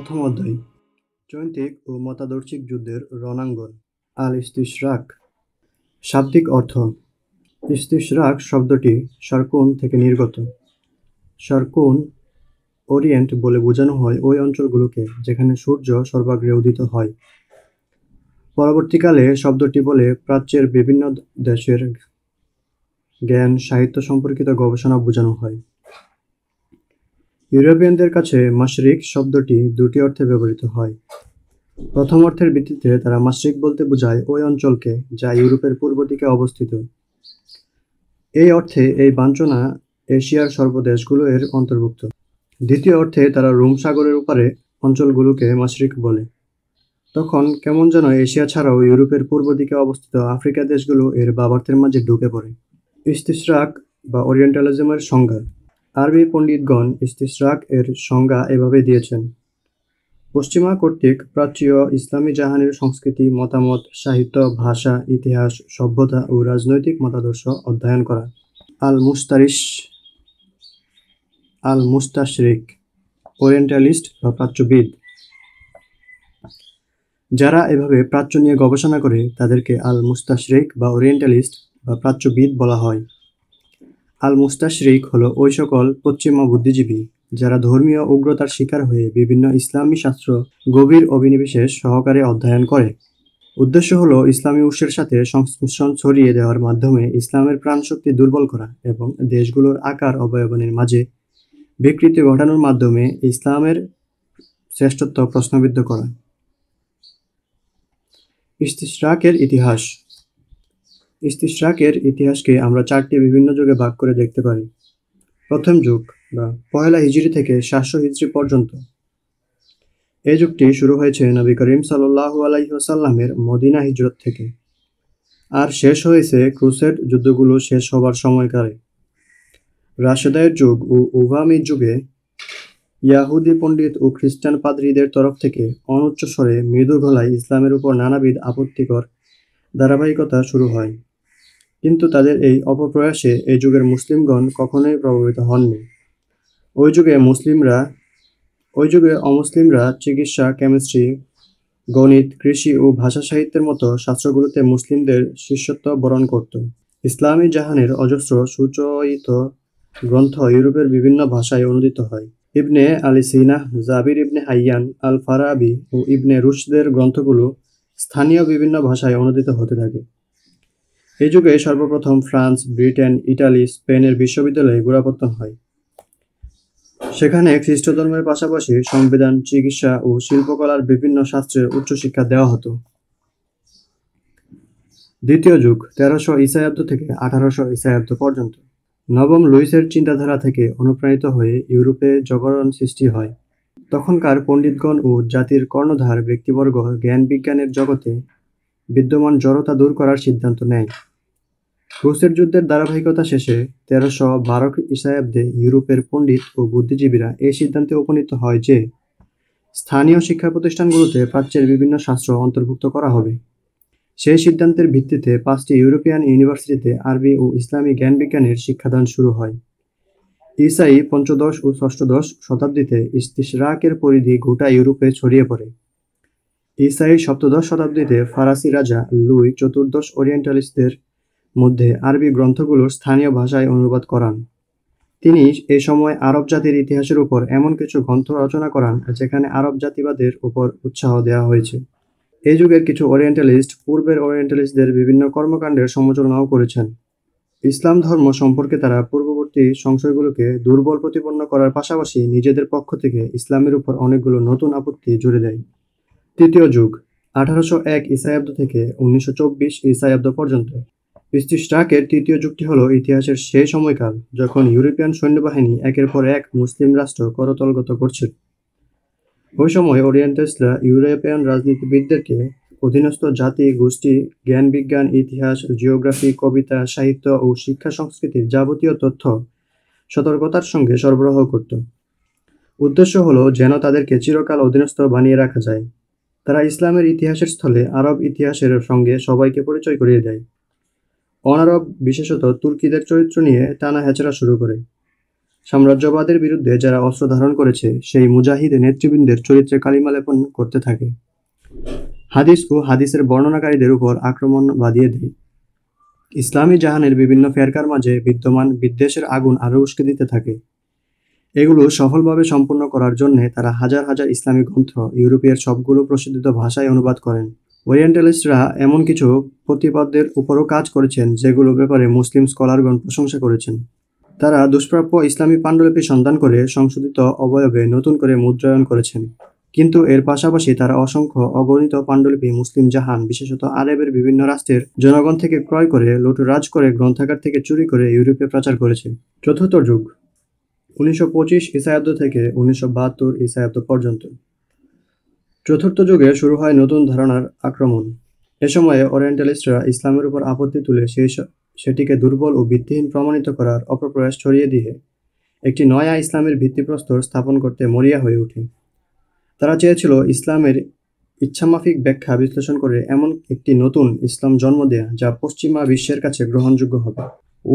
প্রথম অধ্যায় জৈন্তিক ও মতাদর্শিক যুদ্ধের রণাঙ্গন আল ইস্তিসরাক শাব্দিক অর্থ ইস্তিসরাক শব্দটি সার্কুন থেকে নির্গত সার্কুন ওরিয়েন্ট বলে বোঝানো হয় ওই অঞ্চলগুলোকে যেখানে সূর্য সর্বাগ্রে উদিত হয় পরবর্তীকালে শব্দটি বলে প্রাচ্যের বিভিন্ন দেশের জ্ঞান সাহিত্য সম্পর্কিত গবেষণা বোঝানো হয় ইউরোপিয়ানদের কাছে মাসরিক শব্দটি দুটি অর্থে ব্যবহৃত হয় প্রথম অর্থের ভিত্তিতে তারা মাসরিক বলতে বোঝায় ওই অঞ্চলকে যা ইউরোপের পূর্ব দিকে অবস্থিত এই অর্থে এই বাঞ্ছনা এশিয়ার সর্বদেশগুলো এর অন্তর্ভুক্ত দ্বিতীয় অর্থে তারা রোম সাগরের উপরে অঞ্চলগুলোকে মাসরিক বলে তখন কেমন যেন এশিয়া ছাড়াও ইউরোপের পূর্ব দিকে অবস্থিত আফ্রিকা দেশগুলো এর বাবার্থের মাঝে ঢুকে পড়ে ইস্তিসরাক বা ওরিয়েন্টালিজমের সংজ্ঞা আরবি পণ্ডিতগণ ইস্তিসরাক এর সংজ্ঞা এভাবে দিয়েছেন পশ্চিমা কর্তৃক প্রাচ্যীয় ইসলামী জাহানের সংস্কৃতি মতামত সাহিত্য ভাষা ইতিহাস সভ্যতা ও রাজনৈতিক মতাদর্শ অধ্যয়ন করা আল মুস্তারিস আল মুস্তাশরিক ওরিয়েন্টালিস্ট বা প্রাচ্যবিদ যারা এভাবে প্রাচ্য নিয়ে গবেষণা করে তাদেরকে আল মুস্তাশরিক বা ওরিয়েন্টালিস্ট বা প্রাচ্যবিদ বলা হয় আল মুস্তাশরিক হলো ওই সকল পশ্চিমা বুদ্ধিজীবী যারা ধর্মীয় উগ্রতার শিকার হয়ে বিভিন্ন ইসলামী শাস্ত্র গভীর অভিনিবেশের সহকারে অধ্যয়ন করে উদ্দেশ্য হলো ইসলামী উৎসের সাথে সংশ্লেষণ ছড়িয়ে দেওয়ার মাধ্যমে ইসলামের প্রাণশক্তি দুর্বল করা এবং দেশগুলোর আকার অবয়বনের মাঝে বিকৃতি ঘটানোর মাধ্যমে ইসলামের শ্রেষ্ঠত্ব প্রশ্নবিদ্ধ করা ইস্তিশরাকের ইতিহাস ইস্তিশ্রাকের ইতিহাসকে আমরা চারটি বিভিন্ন যুগে ভাগ করে দেখতে পারি প্রথম যুগ বা পয়লা হিজড়ি থেকে সাতশো হিজড়ি পর্যন্ত এই যুগটি শুরু হয়েছে নবী করিম সাল্লাহ আলাইসাল্লামের মদিনা হিজরত থেকে আর শেষ হয়েছে ক্রুসেড যুদ্ধগুলো শেষ হবার সময়কালে রাশেদায়ের যুগ ও উভামির যুগে ইয়াহুদি পণ্ডিত ও খ্রিস্টান পাদ্রীদের তরফ থেকে অনুচ্চ স্বরে মৃদু গলায় ইসলামের উপর নানাবিধ আপত্তিকর ধারাবাহিকতা শুরু হয় কিন্তু তাদের এই অপপ্রয়াসে এই যুগের মুসলিমগণ কখনোই প্রভাবিত হননি ওই যুগে মুসলিমরা ওই যুগে অমুসলিমরা চিকিৎসা কেমিস্ট্রি গণিত কৃষি ও ভাষা সাহিত্যের মতো শাস্ত্রগুলোতে মুসলিমদের শিষ্যত্ব বরণ করত ইসলামী জাহানের অজস্র সুচয়িত গ্রন্থ ইউরোপের বিভিন্ন ভাষায় অনুদিত হয় Ibn Ali Sina Jabir Ibn Hayyan al Farabi ও ইবনে রুশদের গ্রন্থগুলো স্থানীয় বিভিন্ন ভাষায় অনুদিত হতে থাকে এই যুগে সর্বপ্রথম ফ্রান্স ব্রিটেন ইটালি স্পেনের বিশ্ববিদ্যালয়ে গোড়াপত্তন হয় সেখানে খ্রিস্ট ধর্মের পাশাপাশি সংবিধান চিকিৎসা ও শিল্পকলার বিভিন্ন শাস্ত্রের উচ্চশিক্ষা দেওয়া হতো দ্বিতীয় যুগ তেরোশো ইসায়াব্দ থেকে আঠারোশো ইসায়াব্দ পর্যন্ত নবম লুইসের চিন্তাধারা থেকে অনুপ্রাণিত হয়ে ইউরোপে জগরণ সৃষ্টি হয় তখনকার পণ্ডিতগণ ও জাতির কর্ণধার ব্যক্তিবর্গ জ্ঞান বিজ্ঞানের জগতে বিদ্যমান জড়তা দূর করার সিদ্ধান্ত নেয় হুসের যুদ্ধের ধারাবাহিকতা শেষে তেরোশো বারো খ্রিস্টাব্দে ইউরোপের পণ্ডিত ও বুদ্ধিজীবীরা এই সিদ্ধান্তে উপনীত হয় যে স্থানীয় শিক্ষা প্রতিষ্ঠানগুলোতে প্রাচ্যের বিভিন্ন শাস্ত্র অন্তর্ভুক্ত করা হবে সেই সিদ্ধান্তের ভিত্তিতে পাঁচটি ইউরোপিয়ান ইউনিভার্সিটিতে আরবি ও ইসলামী জ্ঞান বিজ্ঞানের শিক্ষাদান শুরু হয় ইসাই পঞ্চদশ ও ষষ্ঠদশ শতাব্দীতে ইস্তিসরাকের পরিধি গোটা ইউরোপে ছড়িয়ে পড়ে ইসাই সপ্তদশ শতাব্দীতে ফরাসি রাজা লুই চতুর্দশ ওরিয়েন্টালিস্টদের মধ্যে আরবি গ্রন্থগুলোর স্থানীয় ভাষায় অনুবাদ করান তিনি এ সময় আরব জাতির ইতিহাসের উপর এমন কিছু গ্রন্থ রচনা করান যেখানে আরব জাতিবাদের উপর উৎসাহ দেওয়া হয়েছে এই যুগের কিছু ওরিয়েন্টালিস্ট পূর্বের ওরিয়েন্টালিস্টদের বিভিন্ন কর্মকাণ্ডের সমালোচনাও করেছেন ইসলাম ধর্ম সম্পর্কে তারা পূর্ববর্তী সংশয়গুলোকে দুর্বল প্রতিপন্ন করার পাশাপাশি নিজেদের পক্ষ থেকে ইসলামের উপর অনেকগুলো নতুন আপত্তি জুড়ে দেয় তৃতীয় যুগ আঠারোশো এক ইসায়াব্দ থেকে উনিশশো চব্বিশ ইসায়াব্দ পর্যন্ত স্টিভ স্টাকের তৃতীয় যুক্তি হলো ইতিহাসের সেই সময়কাল যখন ইউরোপিয়ান সৈন্যবাহিনী একের পর এক মুসলিম রাষ্ট্র করতলগত করছিল ওই সময় ওরিয়েন্টেসরা ইউরোপিয়ান রাজনীতিবিদদেরকে অধীনস্থ জাতি গোষ্ঠী জ্ঞান বিজ্ঞান ইতিহাস জিওগ্রাফি কবিতা সাহিত্য ও শিক্ষা সংস্কৃতির যাবতীয় তথ্য সতর্কতার সঙ্গে সরবরাহ করত উদ্দেশ্য হলো যেন তাদেরকে চিরকাল অধীনস্থ বানিয়ে রাখা যায় তারা ইসলামের ইতিহাসের স্থলে আরব ইতিহাসের সঙ্গে সবাইকে পরিচয় করিয়ে দেয় অনারব বিশেষত তুর্কিদের চরিত্র নিয়ে টানা হেঁচড়া শুরু করে সাম্রাজ্যবাদের বিরুদ্ধে যারা অস্ত্র ধারণ করেছে সেই মুজাহিদে নেতৃবৃন্দের চরিত্রে কালিমা লেপন করতে থাকে হাদিস ও হাদিসের বর্ণনাকারীদের উপর আক্রমণ বাঁধিয়ে দেয় ইসলামী জাহানের বিভিন্ন ফেরকার মাঝে বিদ্যমান বিদ্বেষের আগুন আরও উস্কে দিতে থাকে এগুলো সফলভাবে সম্পন্ন করার জন্য তারা হাজার হাজার ইসলামী গ্রন্থ ইউরোপের সবগুলো প্রসিদ্ধিত ভাষায় অনুবাদ করেন ওরিয়েন্টালিস্টরা এমন কিছু প্রতিপাদ্যের উপরও কাজ করেছেন যেগুলো ব্যাপারে মুসলিম স্কলারগণ প্রশংসা করেছেন তারা দুষ্প্রাপ্য ইসলামী পাণ্ডুলিপি সন্ধান করে সংশোধিত অবয়বে নতুন করে মুদ্রায়ন করেছেন কিন্তু এর পাশাপাশি তারা অসংখ্য অগণিত পাণ্ডুলিপি মুসলিম জাহান বিশেষত আরবের বিভিন্ন রাষ্ট্রের জনগণ থেকে ক্রয় করে লুটুরাজ করে গ্রন্থাগার থেকে চুরি করে ইউরোপে প্রচার করেছে চতুর্থ যুগ উনিশশো পঁচিশ ইসায়াব্দ থেকে উনিশশো বাহাত্তর ইসায়াব্দ পর্যন্ত চতুর্থ যুগে শুরু হয় নতুন ধারণার আক্রমণ এ সময়ে ওরিয়েন্টালিস্টরা ইসলামের উপর আপত্তি তুলে সেই সেটিকে দুর্বল ও ভিত্তিহীন প্রমাণিত করার অপপ্রয়াস ছড়িয়ে দিয়ে একটি নয়া ইসলামের ভিত্তিপ্রস্তর স্থাপন করতে মরিয়া হয়ে ওঠে তারা চেয়েছিল ইসলামের ইচ্ছামাফিক ব্যাখ্যা বিশ্লেষণ করে এমন একটি নতুন ইসলাম জন্ম দেয়া যা পশ্চিমা বিশ্বের কাছে গ্রহণযোগ্য হবে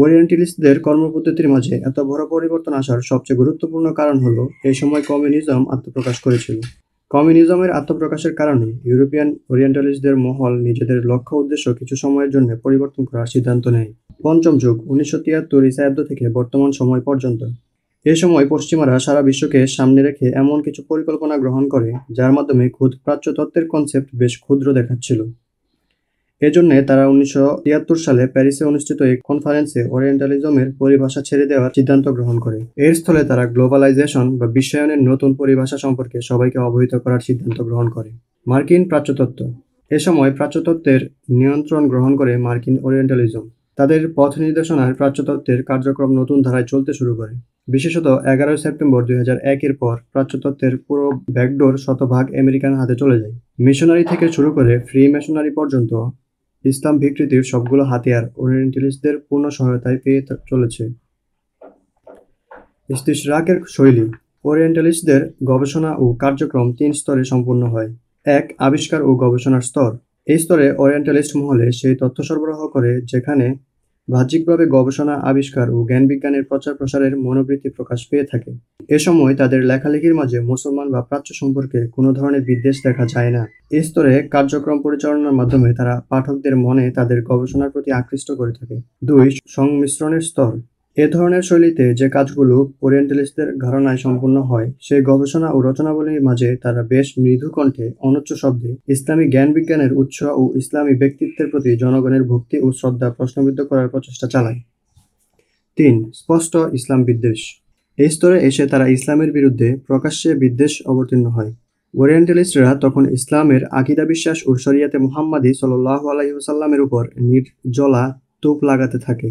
ওরিয়েন্টালিস্টদের কর্মপদ্ধতির মাঝে এত বড় পরিবর্তন আসার সবচেয়ে গুরুত্বপূর্ণ কারণ হল এই সময় কমিউনিজম আত্মপ্রকাশ করেছিল কমিউনিজমের আত্মপ্রকাশের কারণে ইউরোপিয়ান ওরিয়েন্টালিস্টদের মহল নিজেদের লক্ষ্য উদ্দেশ্য কিছু সময়ের জন্য পরিবর্তন করার সিদ্ধান্ত নেয় পঞ্চম যুগ উনিশশো তিয়াত্তর ইসাব্দ থেকে বর্তমান সময় পর্যন্ত এ সময় পশ্চিমারা সারা বিশ্বকে সামনে রেখে এমন কিছু পরিকল্পনা গ্রহণ করে যার মাধ্যমে খুদ প্রাচ্য তত্ত্বের কনসেপ্ট বেশ ক্ষুদ্র দেখাচ্ছিল এজন্য তারা উনিশশো সালে প্যারিসে অনুষ্ঠিত এক কনফারেন্সে ওরিয়েন্টালিজমের পরিভাষা ছেড়ে দেওয়ার সিদ্ধান্ত গ্রহণ করে এর স্থলে তারা গ্লোবালাইজেশন বা বিশ্বায়নের নতুন পরিভাষা সম্পর্কে সবাইকে অবহিত করার সিদ্ধান্ত গ্রহণ করে মার্কিন প্রাচ্যতত্ত্ব এ সময় প্রাচ্যতত্ত্বের নিয়ন্ত্রণ গ্রহণ করে মার্কিন ওরিয়েন্টালিজম তাদের পথ নির্দেশনার প্রাচ্যতত্ত্বের কার্যক্রম নতুন ধারায় চলতে শুরু করে বিশেষত এগারোই সেপ্টেম্বর দুই এর পর প্রাচ্যতত্ত্বের পুরো ব্যাকডোর শতভাগ আমেরিকান হাতে চলে যায় মিশনারি থেকে শুরু করে ফ্রি মিশনারি পর্যন্ত ইসলাম বিকৃতির সবগুলো হাতিয়ার ওরিয়েন্টালিস্টদের পূর্ণ সহায়তায় পেয়ে চলেছে ইস্তিশরাকের শৈলী ওরিয়েন্টালিস্টদের গবেষণা ও কার্যক্রম তিন স্তরে সম্পূর্ণ হয় এক আবিষ্কার ও গবেষণার স্তর এই স্তরে ওরিয়েন্টালিস্ট মহলে সেই তথ্য সরবরাহ করে যেখানে বাহ্যিকভাবে গবেষণা আবিষ্কার ও জ্ঞানবিজ্ঞানের প্রচার প্রসারের মনোবৃত্তি প্রকাশ পেয়ে থাকে এ সময় তাদের লেখালেখির মাঝে মুসলমান বা প্রাচ্য সম্পর্কে কোনো ধরনের বিদ্বেষ দেখা যায় না এ স্তরে কার্যক্রম পরিচালনার মাধ্যমে তারা পাঠকদের মনে তাদের গবেষণার প্রতি আকৃষ্ট করে থাকে দুই সংমিশ্রণের স্তর এ ধরনের শৈলীতে যে কাজগুলো ওরিয়েন্টালিস্টদের ধারণায় সম্পূর্ণ হয় সেই গবেষণা ও রচনাবলীর মাঝে তারা বেশ মৃদু কণ্ঠে অনুচ্চ শব্দে ইসলামী জ্ঞান বিজ্ঞানের উৎস ও ইসলামী ব্যক্তিত্বের প্রতি জনগণের ভক্তি ও শ্রদ্ধা প্রশ্নবিদ্ধ করার প্রচেষ্টা চালায় তিন স্পষ্ট ইসলাম বিদ্বেষ এই স্তরে এসে তারা ইসলামের বিরুদ্ধে প্রকাশ্যে বিদ্বেষ অবতীর্ণ হয় ওরিয়েন্টালিস্টরা তখন ইসলামের আকিদা বিশ্বাস ও শরিয়াতে মুহাম্মাদি সাল্লাহ আলাইসাল্লামের উপর নির্জলা তোপ লাগাতে থাকে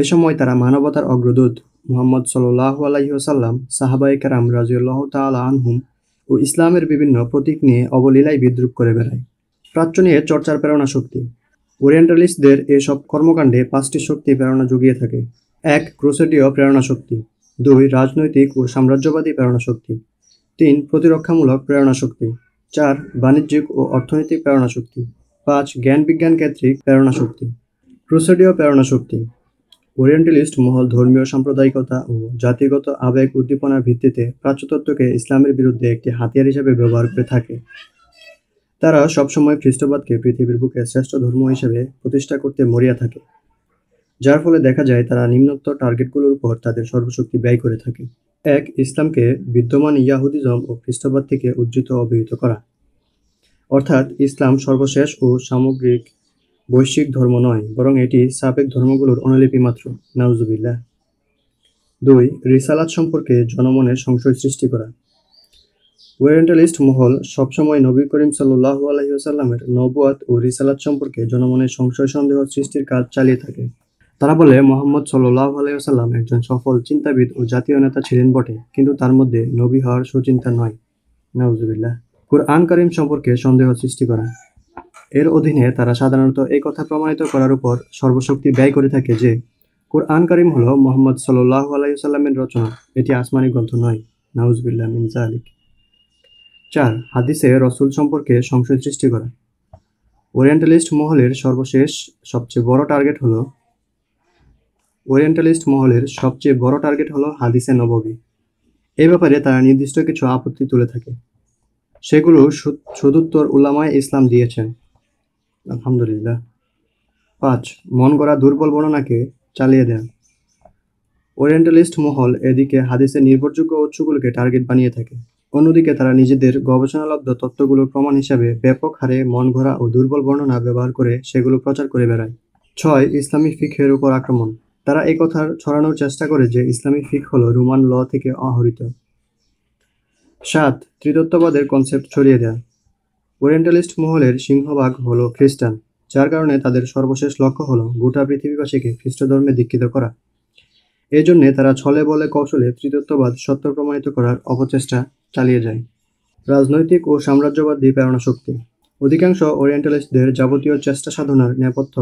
এ সময় তারা মানবতার অগ্রদূত মুহাম্মদ সাল্লাহ আলাইসাল্লাম সাহাবাই কারাম রাজিউল্লাহ তাল আনহুম ও ইসলামের বিভিন্ন প্রতীক নিয়ে অবলীলায় বিদ্রুপ করে বেড়ায় প্রাচ্য নিয়ে চর্চার প্রেরণা শক্তি ওরিয়েন্টালিস্টদের এসব কর্মকাণ্ডে পাঁচটি শক্তি প্রেরণা জুগিয়ে থাকে এক ক্রোসেডীয় প্রেরণা শক্তি দুই রাজনৈতিক ও সাম্রাজ্যবাদী প্রেরণা শক্তি তিন প্রতিরক্ষামূলক প্রেরণা শক্তি চার বাণিজ্যিক ও অর্থনৈতিক প্রেরণা শক্তি পাঁচ জ্ঞান বিজ্ঞান কেন্দ্রিক প্রেরণা শক্তি ক্রোসেডীয় প্রেরণা শক্তি ওরিয়েন্টালিস্ট মহল ধর্মীয় সাম্প্রদায়িকতা ও জাতিগত আবেগ উদ্দীপনার ভিত্তিতে প্রাচ্যতত্ত্বকে ইসলামের বিরুদ্ধে একটি হাতিয়ার হিসেবে ব্যবহার করে থাকে তারা সবসময় খ্রিস্টবাদকে পৃথিবীর বুকে শ্রেষ্ঠ ধর্ম হিসেবে প্রতিষ্ঠা করতে মরিয়া থাকে যার ফলে দেখা যায় তারা নিম্নোক্ত টার্গেটগুলোর উপর তাদের সর্বশক্তি ব্যয় করে থাকে এক ইসলামকে বিদ্যমান ইয়াহুদিজম ও খ্রিস্টবাদ থেকে উজ্জিত অভিহিত করা অর্থাৎ ইসলাম সর্বশেষ ও সামগ্রিক বৈশ্বিক ধর্ম নয় বরং এটি সাবেক ধর্মগুলোর অনুলিপি মাত্র নাউজুবিল্লা দুই রিসালাত সম্পর্কে জনমনে সংশয় সৃষ্টি করা ওয়েরেন্টালিস্ট মহল সবসময় নবী করিম সাল্লাহ আলহিউসাল্লামের নবুয়াত ও রিসালাত সম্পর্কে জনমনে সংশয় সন্দেহ সৃষ্টির কাজ চালিয়ে থাকে তারা বলে মোহাম্মদ সাল্লাহ আলহিউসাল্লাম একজন সফল চিন্তাবিদ ও জাতীয় নেতা ছিলেন বটে কিন্তু তার মধ্যে নবী হওয়ার সুচিন্তা নয় নাউজুবিল্লাহ কুরআন করিম সম্পর্কে সন্দেহ সৃষ্টি করা এর অধীনে তারা সাধারণত এই কথা প্রমাণিত করার উপর সর্বশক্তি ব্যয় করে থাকে যে কোরআন করিম হল মোহাম্মদ সাল্লাহ আলাইসাল্লামের রচনা এটি আসমানি গ্রন্থ নয় নাউজবিল্লা মিনজা আলিক চার হাদিসে রসুল সম্পর্কে সংশয় সৃষ্টি করা ওরিয়েন্টালিস্ট মহলের সর্বশেষ সবচেয়ে বড় টার্গেট হল ওরিয়েন্টালিস্ট মহলের সবচেয়ে বড় টার্গেট হলো হাদিসে নববী এ ব্যাপারে তারা নির্দিষ্ট কিছু আপত্তি তুলে থাকে সেগুলো সদুত্তর উল্লামায় ইসলাম দিয়েছেন আলহামদুলিল্লাহ পাঁচ মন গড়া দুর্বল বর্ণনাকে চালিয়ে দেন ওরিয়েন্টালিস্ট মহল এদিকে হাদিসের নির্ভরযোগ্য উৎসগুলোকে টার্গেট বানিয়ে থাকে অন্যদিকে তারা নিজেদের গবেষণালব্ধ তত্ত্বগুলোর প্রমাণ হিসাবে ব্যাপক হারে মন ঘোরা ও দুর্বল বর্ণনা ব্যবহার করে সেগুলো প্রচার করে বেড়ায় ছয় ইসলামী ফিকের উপর আক্রমণ তারা এই কথার ছড়ানোর চেষ্টা করে যে ইসলামী ফিক হলো রোমান ল থেকে আহরিত সাত ত্রিতত্ত্ববাদের কনসেপ্ট ছড়িয়ে দেয়া ওরিয়েন্টালিস্ট মহলের সিংহভাগ হল খ্রিস্টান যার কারণে তাদের সর্বশেষ লক্ষ্য হল গোটা পৃথিবীবাসীকে খ্রিস্ট ধর্মে দীক্ষিত করা এই জন্যে তারা ছলে বলে কৌশলে তৃতত্ববাদ সত্য প্রমাণিত করার অপচেষ্টা চালিয়ে যায় রাজনৈতিক ও সাম্রাজ্যবাদী প্রেরণা শক্তি অধিকাংশ ওরিয়েন্টালিস্টদের যাবতীয় চেষ্টা সাধনার নেপথ্য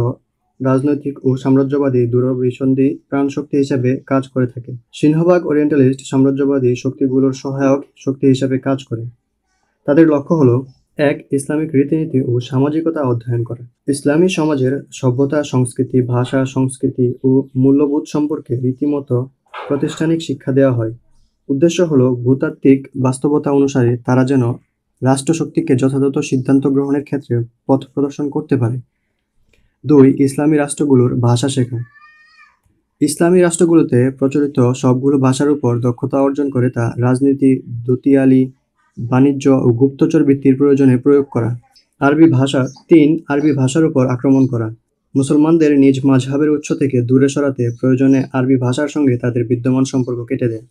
রাজনৈতিক ও সাম্রাজ্যবাদী দূরভিসন্ধি প্রাণশক্তি হিসাবে কাজ করে থাকে সিংহভাগ ওরিয়েন্টালিস্ট সাম্রাজ্যবাদী শক্তিগুলোর সহায়ক শক্তি হিসাবে কাজ করে তাদের লক্ষ্য হলো এক ইসলামিক রীতিনীতি ও সামাজিকতা অধ্যয়ন করা ইসলামী সমাজের সভ্যতা সংস্কৃতি ভাষা সংস্কৃতি ও মূল্যবোধ সম্পর্কে রীতিমতো প্রাতিষ্ঠানিক শিক্ষা দেওয়া হয় উদ্দেশ্য হলো ভূতাত্ত্বিক বাস্তবতা অনুসারে তারা যেন রাষ্ট্রশক্তিকে যথাযথ সিদ্ধান্ত গ্রহণের ক্ষেত্রে পথ প্রদর্শন করতে পারে দুই ইসলামী রাষ্ট্রগুলোর ভাষা শেখা ইসলামী রাষ্ট্রগুলোতে প্রচলিত সবগুলো ভাষার উপর দক্ষতা অর্জন করে তা রাজনীতি দুতিয়ালি বাণিজ্য ও গুপ্তচর বৃত্তির প্রয়োজনে প্রয়োগ করা আরবি ভাষা তিন আরবি ভাষার উপর আক্রমণ করা মুসলমানদের নিজ মাঝহাবের উৎস থেকে দূরে সরাতে প্রয়োজনে আরবি ভাষার সঙ্গে তাদের বিদ্যমান সম্পর্ক কেটে দেয়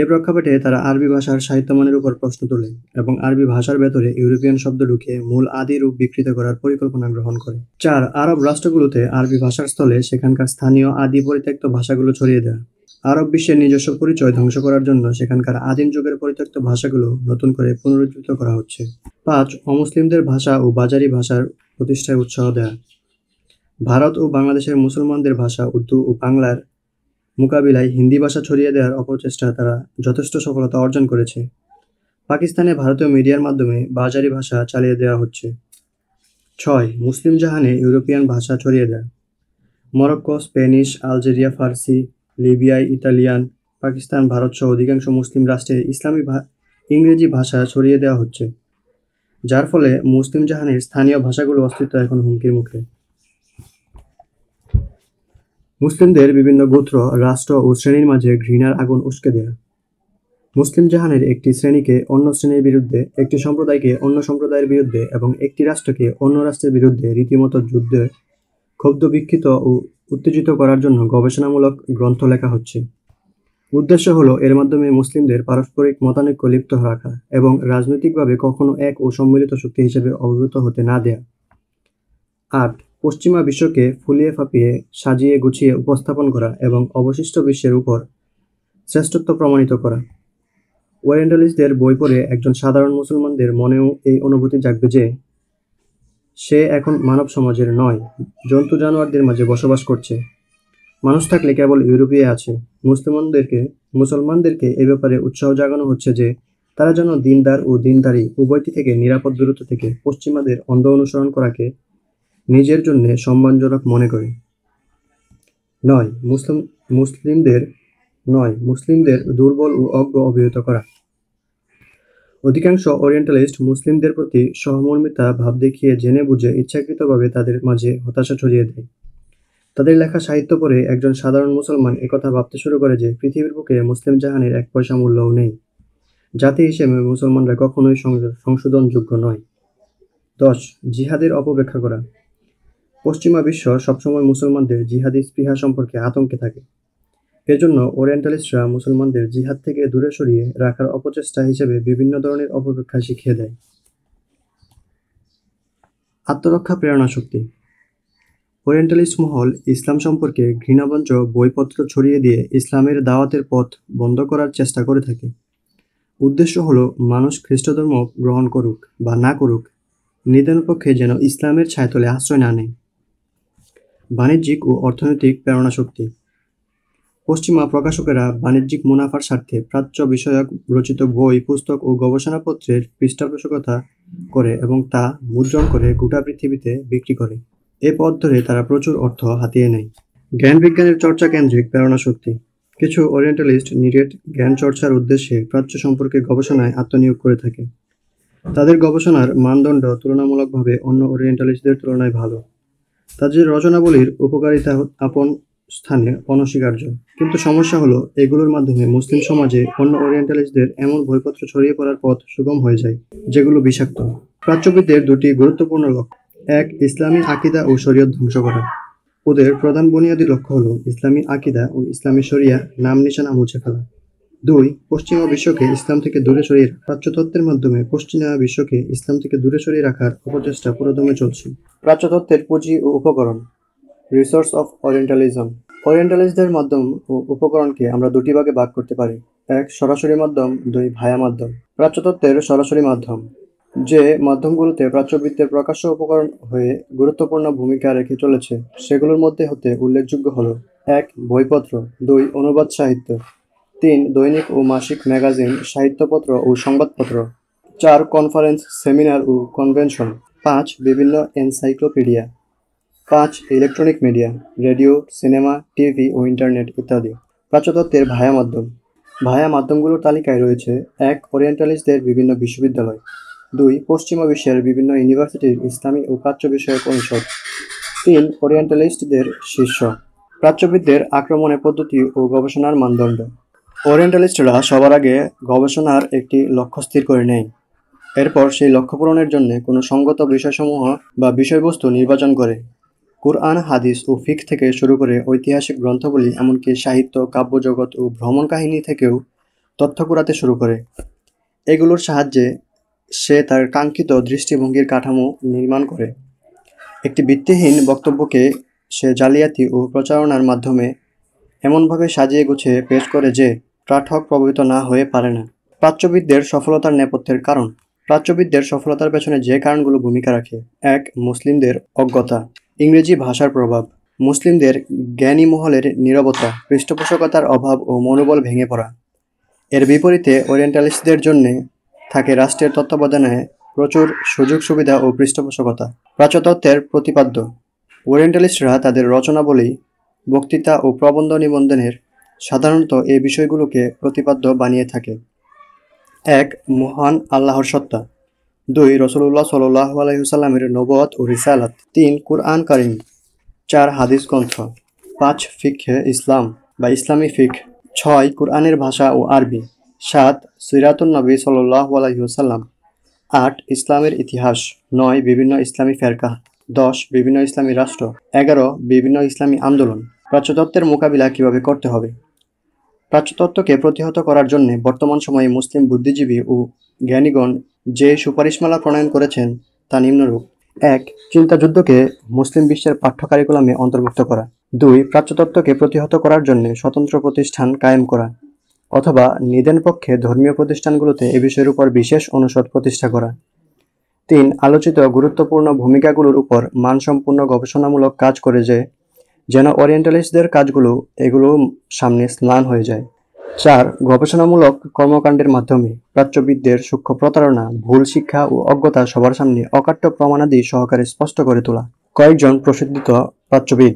এ প্রেক্ষাপটে তারা আরবি ভাষার সাহিত্যমানের উপর প্রশ্ন তোলে এবং আরবি ভাষার ভেতরে ইউরোপিয়ান শব্দ ঢুকে মূল আদি রূপ বিকৃত করার পরিকল্পনা গ্রহণ করে চার আরব রাষ্ট্রগুলোতে আরবি ভাষার স্থলে সেখানকার স্থানীয় আদি পরিত্যক্ত ভাষাগুলো ছড়িয়ে দেয় আরব বিশ্বের নিজস্ব পরিচয় ধ্বংস করার জন্য সেখানকার আদিম যুগের পরিত্যক্ত ভাষাগুলো নতুন করে পুনরুজ্জীবিত করা হচ্ছে পাঁচ অমুসলিমদের ভাষা ও বাজারি ভাষার প্রতিষ্ঠায় উৎসাহ দেয়া ভারত ও বাংলাদেশের মুসলমানদের ভাষা উর্দু ও বাংলার মোকাবিলায় হিন্দি ভাষা ছড়িয়ে দেওয়ার অপচেষ্টা তারা যথেষ্ট সফলতা অর্জন করেছে পাকিস্তানে ভারতীয় মিডিয়ার মাধ্যমে বাজারি ভাষা চালিয়ে দেওয়া হচ্ছে ছয় মুসলিম জাহানে ইউরোপিয়ান ভাষা ছড়িয়ে দেয় মরক্কো স্প্যানিশ আলজেরিয়া ফার্সি লিবিয়ায় ইতালিয়ান পাকিস্তান ভারতসহ অধিকাংশ মুসলিম রাষ্ট্রে ইসলামী ইংরেজি ভাষা ছড়িয়ে দেওয়া হচ্ছে যার ফলে মুসলিম জাহানের স্থানীয় ভাষাগুলো অস্তিত্ব এখন হুমকির মুখে মুসলিমদের বিভিন্ন গোত্র রাষ্ট্র ও শ্রেণীর মাঝে ঘৃণার আগুন উস্কে দেয়া মুসলিম জাহানের একটি শ্রেণীকে অন্য শ্রেণীর বিরুদ্ধে একটি সম্প্রদায়কে অন্য সম্প্রদায়ের বিরুদ্ধে এবং একটি রাষ্ট্রকে অন্য রাষ্ট্রের বিরুদ্ধে রীতিমতো যুদ্ধে ক্ষুব্ধ বিক্ষিত ও উত্তেজিত করার জন্য গবেষণামূলক গ্রন্থ লেখা হচ্ছে উদ্দেশ্য হলো এর মাধ্যমে মুসলিমদের পারস্পরিক মতানৈক্য লিপ্ত রাখা এবং রাজনৈতিকভাবে কখনো এক ও সম্মিলিত শক্তি হিসেবে অবহিত হতে না দেয়া আট পশ্চিমা বিশ্বকে ফুলিয়ে ফাঁপিয়ে সাজিয়ে গুছিয়ে উপস্থাপন করা এবং অবশিষ্ট বিশ্বের উপর শ্রেষ্ঠত্ব প্রমাণিত করা ওয়ারেন্ডালিস্টদের বই পড়ে একজন সাধারণ মুসলমানদের মনেও এই অনুভূতি জাগবে যে সে এখন মানব সমাজের নয় জন্তু জানোয়ারদের মাঝে বসবাস করছে মানুষ থাকলে কেবল ইউরোপীয় আছে মুসলমানদেরকে মুসলমানদেরকে এ ব্যাপারে উৎসাহ জাগানো হচ্ছে যে তারা যেন দিনদার ও দিনদারি উভয়টি থেকে নিরাপদ দূরত্ব থেকে পশ্চিমাদের অন্ধ অনুসরণ করাকে নিজের জন্য সম্মানজনক মনে করে নয় মুসলিম মুসলিমদের নয় মুসলিমদের দুর্বল ও অজ্ঞ অভিহিত করা অধিকাংশ ওরিয়েন্টালিস্ট মুসলিমদের প্রতি সহমর্মিতা ভাব দেখিয়ে জেনে বুঝে ইচ্ছাকৃতভাবে তাদের মাঝে হতাশা ছড়িয়ে দেয় তাদের লেখা সাহিত্য পড়ে একজন সাধারণ মুসলমান একথা ভাবতে শুরু করে যে পৃথিবীর বুকে মুসলিম জাহানের এক পয়সা মূল্যও নেই জাতি হিসেবে মুসলমানরা কখনোই সংশোধনযোগ্য নয় দশ জিহাদের অপব্যাখ্যা করা পশ্চিমা বিশ্ব সবসময় মুসলমানদের জিহাদি স্পৃহা সম্পর্কে আতঙ্কে থাকে এজন্য ওরিয়েন্টালিস্টরা মুসলমানদের জিহাদ থেকে দূরে সরিয়ে রাখার অপচেষ্টা হিসেবে বিভিন্ন ধরনের অপপেক্ষা শিখিয়ে দেয় আত্মরক্ষা প্রেরণা শক্তি ওরিয়েন্টালিস্ট মহল ইসলাম সম্পর্কে ঘৃণাবঞ্চ বইপত্র ছড়িয়ে দিয়ে ইসলামের দাওয়াতের পথ বন্ধ করার চেষ্টা করে থাকে উদ্দেশ্য হলো মানুষ খ্রিস্টধর্ম গ্রহণ করুক বা না করুক নিদানপক্ষে যেন ইসলামের ছায়তলে আশ্রয় না নেয় বাণিজ্যিক ও অর্থনৈতিক প্রেরণা শক্তি পশ্চিমা প্রকাশকেরা বাণিজ্যিক মুনাফার স্বার্থে প্রাচ্য বিষয়ক রচিত বই পুস্তক ও গবেষণাপত্রের পৃষ্ঠপোষকতা করে এবং তা মুদ্রণ করে গোটা পৃথিবীতে বিক্রি করে এ পথ ধরে তারা প্রচুর অর্থ হাতিয়ে নেয় জ্ঞান বিজ্ঞানের চর্চা কেন্দ্রিক প্রেরণা শক্তি কিছু ওরিয়েন্টালিস্ট নিরেট জ্ঞান চর্চার উদ্দেশ্যে প্রাচ্য সম্পর্কে গবেষণায় আত্মনিয়োগ করে থাকে তাদের গবেষণার মানদণ্ড তুলনামূলকভাবে অন্য ওরিয়েন্টালিস্টদের তুলনায় ভালো তাদের রচনাবলীর উপকারিতা আপন স্থানে অনস্বীকার্য কিন্তু সমস্যা হলো এগুলোর মাধ্যমে মুসলিম সমাজে অন্য ওরিয়েন্টালিস্টদের এমন বইপত্র ছড়িয়ে পড়ার পথ সুগম হয়ে যায় যেগুলো বিষাক্ত প্রাচ্যবিদদের দুটি গুরুত্বপূর্ণ লক্ষ্য এক ইসলামী আকিদা ও শরীয়ত ধ্বংস করা ওদের প্রধান বুনিয়াদী লক্ষ্য হলো ইসলামী আকিদা ও ইসলামী শরিয়া নাম নিশানা মুছে ফেলা দুই পশ্চিমা বিশ্বকে ইসলাম থেকে দূরে সরিয়ে প্রাচ্যতত্ত্বের মাধ্যমে পশ্চিমা বিশ্বকে ইসলাম থেকে দূরে সরিয়ে রাখার অপচেষ্টা পুরোদমে চলছে প্রাচ্যতত্ত্বের পুঁজি ও উপকরণ রিসোর্স অফ ওরিয়েন্টালিজম ওরিয়েন্টালিস্টদের মাধ্যম ও উপকরণকে আমরা দুটি ভাগে ভাগ করতে পারি এক সরাসরি মাধ্যম দুই ভায়া মাধ্যম প্রাচ্যতত্ত্বের সরাসরি মাধ্যম যে মাধ্যমগুলোতে প্রাচ্যবৃত্তের প্রকাশ্য উপকরণ হয়ে গুরুত্বপূর্ণ ভূমিকা রেখে চলেছে সেগুলোর মধ্যে হতে উল্লেখযোগ্য হল এক বইপত্র দুই অনুবাদ সাহিত্য তিন দৈনিক ও মাসিক ম্যাগাজিন সাহিত্যপত্র ও সংবাদপত্র চার কনফারেন্স সেমিনার ও কনভেনশন পাঁচ বিভিন্ন এনসাইক্লোপিডিয়া পাঁচ electronic media radio cinema TV ও ইন্টারনেট ইত্যাদি প্রাচ্যতত্ত্বের ভায়া মাধ্যম ভায়া মাধ্যমগুলোর তালিকায় রয়েছে এক ওরিয়েন্টালিস্টদের বিভিন্ন বিশ্ববিদ্যালয় দুই পশ্চিমা বিশ্বের বিভিন্ন ইউনিভার্সিটির ইসলামী ও প্রাচ্য বিষয়ক অনুষদ তিন ওরিয়েন্টালিস্টদের শীর্ষ প্রাচ্যবিদদের আক্রমণের পদ্ধতি ও গবেষণার মানদণ্ড ওরিয়েন্টালিস্টরা সবার আগে গবেষণার একটি লক্ষ্য স্থির করে নেয় এরপর সেই লক্ষ্য পূরণের জন্য কোনো সঙ্গত বিষয়সমূহ বা বিষয়বস্তু নির্বাচন করে কোরআন হাদিস ও ফিক থেকে শুরু করে ঐতিহাসিক গ্রন্থগুলি এমনকি সাহিত্য কাব্যজগৎ ও ভ্রমণ কাহিনী থেকেও তথ্য কুড়াতে শুরু করে এগুলোর সাহায্যে সে তার কাঙ্ক্ষিত দৃষ্টিভঙ্গির কাঠামো নির্মাণ করে একটি ভিত্তিহীন বক্তব্যকে সে জালিয়াতি ও প্রচারণার মাধ্যমে এমনভাবে সাজিয়ে গুছিয়ে পেশ করে যে পাঠক প্রভাবিত না হয়ে পারে না প্রাচ্যবিদদের সফলতার নেপথ্যের কারণ প্রাচ্যবিদদের সফলতার পেছনে যে কারণগুলো ভূমিকা রাখে এক মুসলিমদের অজ্ঞতা ইংরেজি ভাষার প্রভাব মুসলিমদের জ্ঞানী মহলের নিরবতা পৃষ্ঠপোষকতার অভাব ও মনোবল ভেঙে পড়া এর বিপরীতে ওরিয়েন্টালিস্টদের জন্যে থাকে রাষ্ট্রের তত্ত্বাবধানে প্রচুর সুযোগ সুবিধা ও পৃষ্ঠপোষকতা প্রাচ্যতত্ত্বের প্রতিপাদ্য ওরিয়েন্টালিস্টরা তাদের রচনাবলী বক্তৃতা ও প্রবন্ধ নিবন্ধনের সাধারণত এই বিষয়গুলোকে প্রতিপাদ্য বানিয়ে থাকে এক মহান আল্লাহর সত্তা দুই রসুল্লাহ সাল্লাহ আলহিহসাল্লামের নবত ও রিসালাত তিন কুরআন করিম চার হাদিস গ্রন্থ পাঁচ ফিখে ইসলাম বা ইসলামী ফিখ ছয় কুরআনের ভাষা ও আরবি সাত সিরাতুল নবী সাল্লাহ আলহিহসাল্লাম আট ইসলামের ইতিহাস নয় বিভিন্ন ইসলামী ফেরকা দশ বিভিন্ন ইসলামী রাষ্ট্র এগারো বিভিন্ন ইসলামী আন্দোলন প্রাচ্যতত্ত্বের মোকাবিলা কিভাবে করতে হবে প্রাচ্যতত্ত্বকে প্রতিহত করার জন্য বর্তমান সময়ে মুসলিম বুদ্ধিজীবী ও জ্ঞানীগণ যে সুপারিশমালা প্রণয়ন করেছেন তা নিম্নরূপ এক চিন্তাযুদ্ধকে মুসলিম বিশ্বের পাঠ্য কারিকুলামে অন্তর্ভুক্ত করা দুই প্রাচ্যতত্ত্বকে প্রতিহত করার জন্য স্বতন্ত্র প্রতিষ্ঠান কায়েম করা অথবা নিদেন পক্ষে ধর্মীয় প্রতিষ্ঠানগুলোতে এ বিষয়ের উপর বিশেষ অনুষদ প্রতিষ্ঠা করা তিন আলোচিত গুরুত্বপূর্ণ ভূমিকাগুলোর উপর মানসম্পূর্ণ গবেষণামূলক কাজ করে যে যেন ওরিয়েন্টালিস্টদের কাজগুলো এগুলো সামনে স্নান হয়ে যায় চার গবেষণামূলক কর্মকাণ্ডের মাধ্যমে প্রাচ্যবিদদের সূক্ষ্ম প্রতারণা ভুল শিক্ষা ও অজ্ঞতা সবার সামনে অকাট্য প্রমাণাদি সহকারে স্পষ্ট করে তোলা কয়েকজন প্রসিদ্ধিত প্রাচ্যবিদ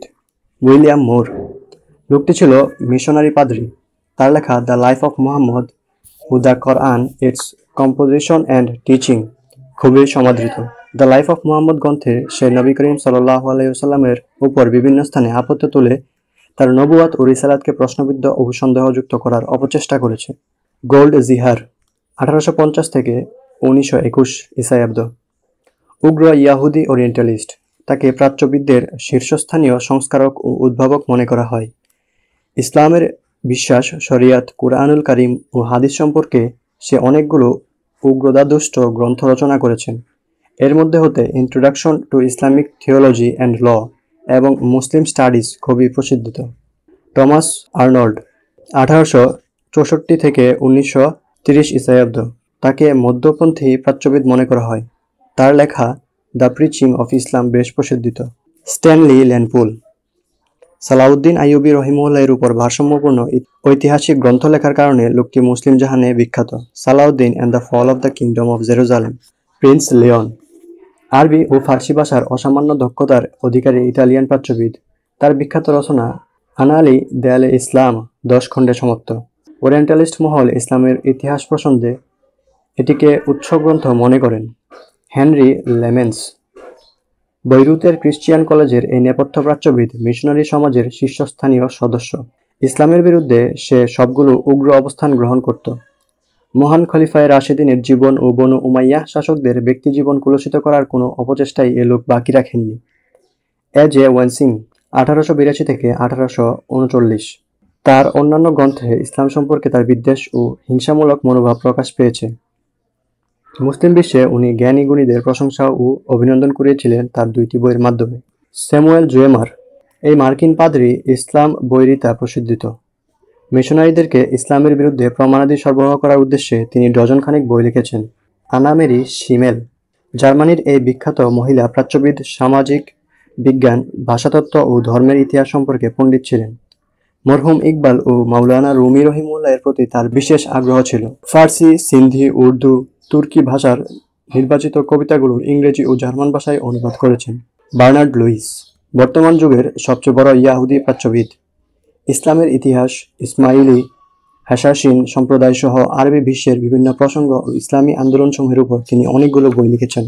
উইলিয়াম মোর লোকটি ছিল মিশনারি পাদ্রি তার লেখা the life of Mohammad who the an its composition and teaching খুবই সমাদৃত দ্য লাইফ অফ মোহাম্মদ গ্রন্থে সে নবী করিম সাল্লাহ আলাইসাল্লামের উপর বিভিন্ন স্থানে আপত্তি তুলে তার নবুয়াত ও রিসালাতকে প্রশ্নবিদ্ধ ও সন্দেহযুক্ত করার অপচেষ্টা করেছে গোল্ড জিহার আঠারোশো পঞ্চাশ থেকে উনিশশো একুশ ইসায়াব্দ উগ্র ইয়াহুদি ওরিয়েন্টালিস্ট তাকে প্রাচ্যবিদদের শীর্ষস্থানীয় সংস্কারক ও উদ্ভাবক মনে করা হয় ইসলামের বিশ্বাস শরিয়াত কুরআনুল করিম ও হাদিস সম্পর্কে সে অনেকগুলো উগ্রদাদুষ্ট গ্রন্থ রচনা করেছেন এর মধ্যে হতে introduction to Islamic theology and law এবং মুসলিম স্টাডিজ খুবই প্রসিদ্ধিত টমাস আর্নল্ড আঠারোশো চৌষট্টি থেকে উনিশশো তিরিশ ইসায়াব্দ তাকে মধ্যপন্থী প্রাচ্যবিদ মনে করা হয় তার লেখা দ্য প্রিচিং অফ ইসলাম বেশ প্রসিদ্ধিত স্ট্যানলি ল্যানপুল সালাউদ্দিন আইয়ুবী রহিমুল্লাহের উপর ভারসাম্যপূর্ণ ঐতিহাসিক গ্রন্থ লেখার কারণে লোকটি মুসলিম জাহানে বিখ্যাত Salahuddin and the fall of the kingdom of Jerusalem prince Leon আরবি ও ফার্সি ভাষার অসামান্য দক্ষতার অধিকারী ইতালিয়ান প্রাচ্যবিদ তার বিখ্যাত রচনা আনালি দেয়ালে ইসলাম দশ খণ্ডে সমর্থ ওরিয়েন্টালিস্ট মহল ইসলামের ইতিহাস প্রসঙ্গে এটিকে উৎসগ্রন্থ মনে করেন হেনরি লেমেন্স বৈরুতের ক্রিশ্চিয়ান কলেজের এই নেপথ্য প্রাচ্যবিদ মিশনারি সমাজের শীর্ষস্থানীয় সদস্য ইসলামের বিরুদ্ধে সে সবগুলো উগ্র অবস্থান গ্রহণ করত মহান খলিফায় রাশেদিনের জীবন ও বন উমাইয়া শাসকদের ব্যক্তি জীবন কুলসিত করার কোনো অপচেষ্টাই এ লোক বাকি রাখেননি এ জে ওয়ান সিং আঠারোশো বিরাশি থেকে আঠারোশো উনচল্লিশ তার অন্যান্য গ্রন্থে ইসলাম সম্পর্কে তার বিদ্বেষ ও হিংসামূলক মনোভাব প্রকাশ পেয়েছে মুসলিম বিশ্বে উনি জ্ঞানী গুণীদের প্রশংসা ও অভিনন্দন করিয়েছিলেন তার দুইটি বইয়ের মাধ্যমে স্যামুয়েল জুয়েমার এই মার্কিন পাদ্রী ইসলাম বৈরিতা প্রসিদ্ধিত মিশনারিদেরকে ইসলামের বিরুদ্ধে প্রমাণাদি সরবরাহ করার উদ্দেশ্যে তিনি ডজনখানেক বই লিখেছেন আনামেরি সিমেল জার্মানির এই বিখ্যাত মহিলা প্রাচ্যবিদ সামাজিক বিজ্ঞান ভাষাতত্ত্ব ও ধর্মের ইতিহাস সম্পর্কে পণ্ডিত ছিলেন মরহুম ইকবাল ও মাওলানা রুমি রহিমুল্লাহ এর প্রতি তার বিশেষ আগ্রহ ছিল ফার্সি সিন্ধি উর্দু তুর্কি ভাষার নির্বাচিত কবিতাগুলোর ইংরেজি ও জার্মান ভাষায় অনুবাদ করেছেন বার্নার্ড লুইস বর্তমান যুগের সবচেয়ে বড় ইয়াহুদি প্রাচ্যবিদ ইসলামের ইতিহাস ইসমাইলি হাসাসিন সম্প্রদায়সহ আরবি বিশ্বের বিভিন্ন প্রসঙ্গ ও ইসলামী আন্দোলনসমূহের উপর তিনি অনেকগুলো বই লিখেছেন